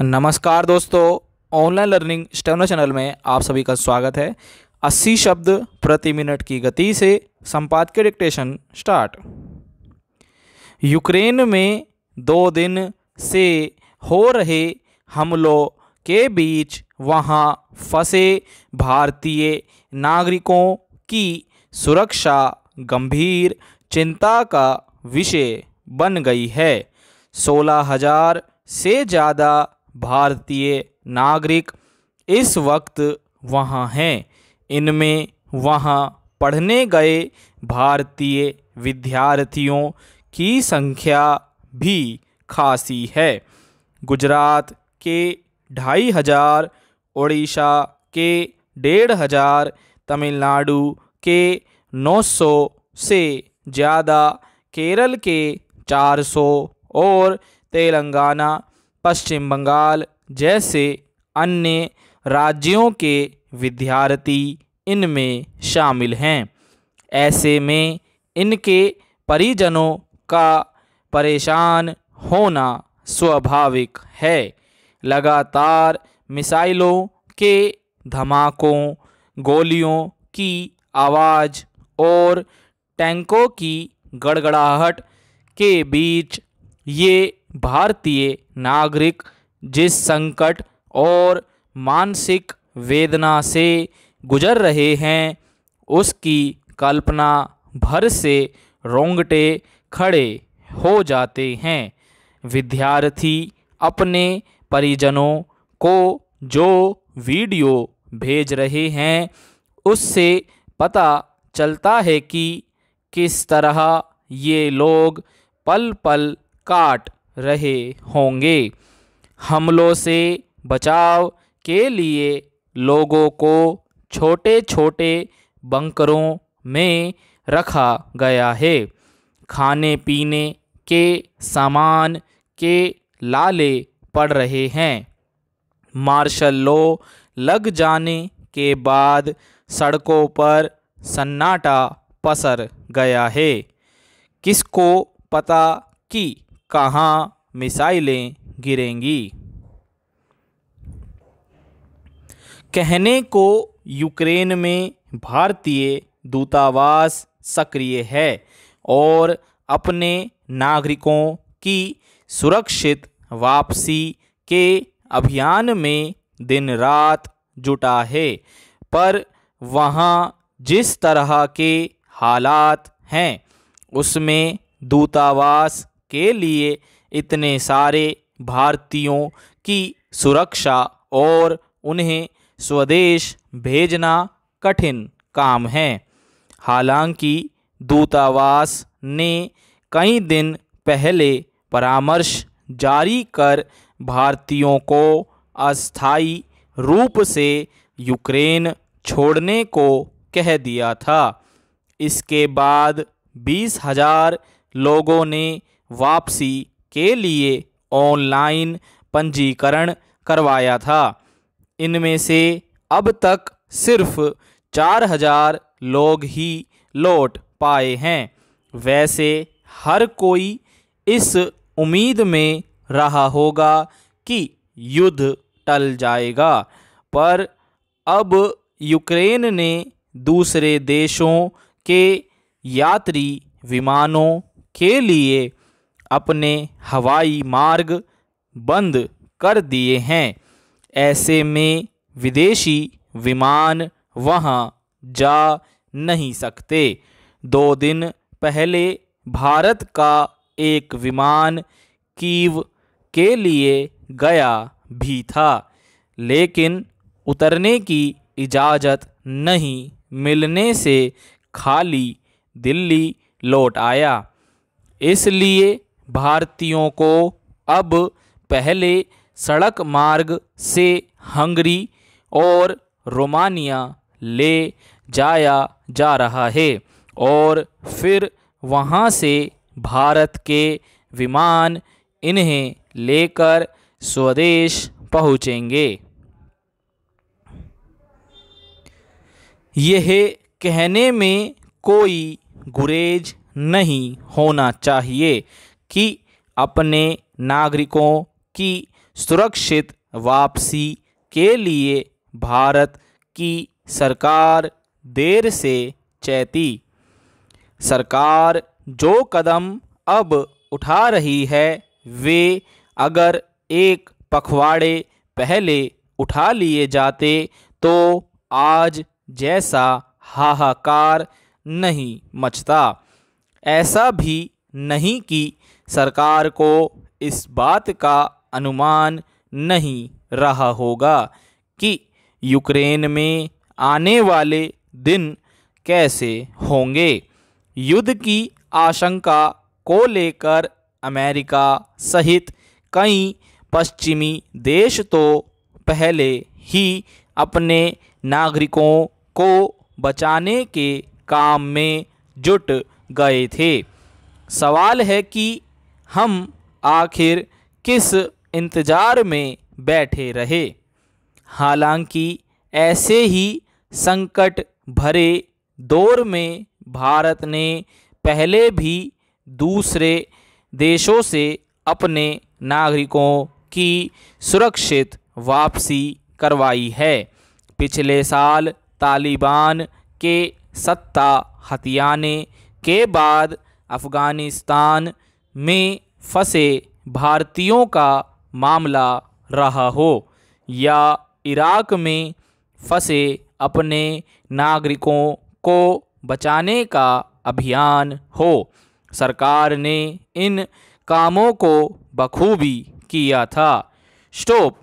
नमस्कार दोस्तों online learning steno channel में आप सभी का स्वागत है 80 शब्द प्रति मिनट की गति से संपादकीय डिक्टेशन स्टार्ट यूक्रेन में दो दिन से हो रहे हमलों के बीच वहां फंसे भारतीय नागरिकों की सुरक्षा गंभीर चिंता का विषय बन गई है सोलह हजार से ज़्यादा भारतीय नागरिक इस वक्त वहाँ हैं इनमें वहाँ पढ़ने गए भारतीय विद्यार्थियों की संख्या भी खासी है गुजरात के ढाई हज़ार उड़ीसा के डेढ़ हज़ार तमिलनाडु के 900 से ज़्यादा केरल के 400 और तेलंगाना पश्चिम बंगाल जैसे अन्य राज्यों के विद्यार्थी इनमें शामिल हैं ऐसे में इनके परिजनों का परेशान होना स्वाभाविक है लगातार मिसाइलों के धमाकों गोलियों की आवाज़ और टैंकों की गड़गड़ाहट के बीच ये भारतीय नागरिक जिस संकट और मानसिक वेदना से गुजर रहे हैं उसकी कल्पना भर से रोंगटे खड़े हो जाते हैं विद्यार्थी अपने परिजनों को जो वीडियो भेज रहे हैं उससे पता चलता है कि किस तरह ये लोग पल पल काट रहे होंगे हमलों से बचाव के लिए लोगों को छोटे छोटे बंकरों में रखा गया है खाने पीने के सामान के लाले पड़ रहे हैं मार्शल लॉ लग जाने के बाद सड़कों पर सन्नाटा पसर गया है किसको पता कि कहाँ मिसाइलें गिरेंगी कहने को यूक्रेन में भारतीय दूतावास सक्रिय है और अपने नागरिकों की सुरक्षित वापसी के अभियान में दिन रात जुटा है पर वहाँ जिस तरह के हालात हैं उसमें दूतावास के लिए इतने सारे भारतीयों की सुरक्षा और उन्हें स्वदेश भेजना कठिन काम है हालांकि दूतावास ने कई दिन पहले परामर्श जारी कर भारतीयों को अस्थाई रूप से यूक्रेन छोड़ने को कह दिया था इसके बाद बीस हजार लोगों ने वापसी के लिए ऑनलाइन पंजीकरण करवाया था इनमें से अब तक सिर्फ चार हजार लोग ही लौट पाए हैं वैसे हर कोई इस उम्मीद में रहा होगा कि युद्ध टल जाएगा पर अब यूक्रेन ने दूसरे देशों के यात्री विमानों के लिए अपने हवाई मार्ग बंद कर दिए हैं ऐसे में विदेशी विमान वहां जा नहीं सकते दो दिन पहले भारत का एक विमान कीव के लिए गया भी था लेकिन उतरने की इजाज़त नहीं मिलने से खाली दिल्ली लौट आया इसलिए भारतीयों को अब पहले सड़क मार्ग से हंगरी और रोमानिया ले जाया जा रहा है और फिर वहां से भारत के विमान इन्हें लेकर स्वदेश पहुंचेंगे यह कहने में कोई गुरेज नहीं होना चाहिए कि अपने नागरिकों की सुरक्षित वापसी के लिए भारत की सरकार देर से चैती सरकार जो कदम अब उठा रही है वे अगर एक पखवाड़े पहले उठा लिए जाते तो आज जैसा हाहाकार नहीं मचता ऐसा भी नहीं कि सरकार को इस बात का अनुमान नहीं रहा होगा कि यूक्रेन में आने वाले दिन कैसे होंगे युद्ध की आशंका को लेकर अमेरिका सहित कई पश्चिमी देश तो पहले ही अपने नागरिकों को बचाने के काम में जुट गए थे सवाल है कि हम आखिर किस इंतज़ार में बैठे रहे हालांकि ऐसे ही संकट भरे दौर में भारत ने पहले भी दूसरे देशों से अपने नागरिकों की सुरक्षित वापसी करवाई है पिछले साल तालिबान के सत्ता हथियाने के बाद अफ़गानिस्तान में फंसे भारतीयों का मामला रहा हो या इराक में फंसे अपने नागरिकों को बचाने का अभियान हो सरकार ने इन कामों को बखूबी किया था स्टोप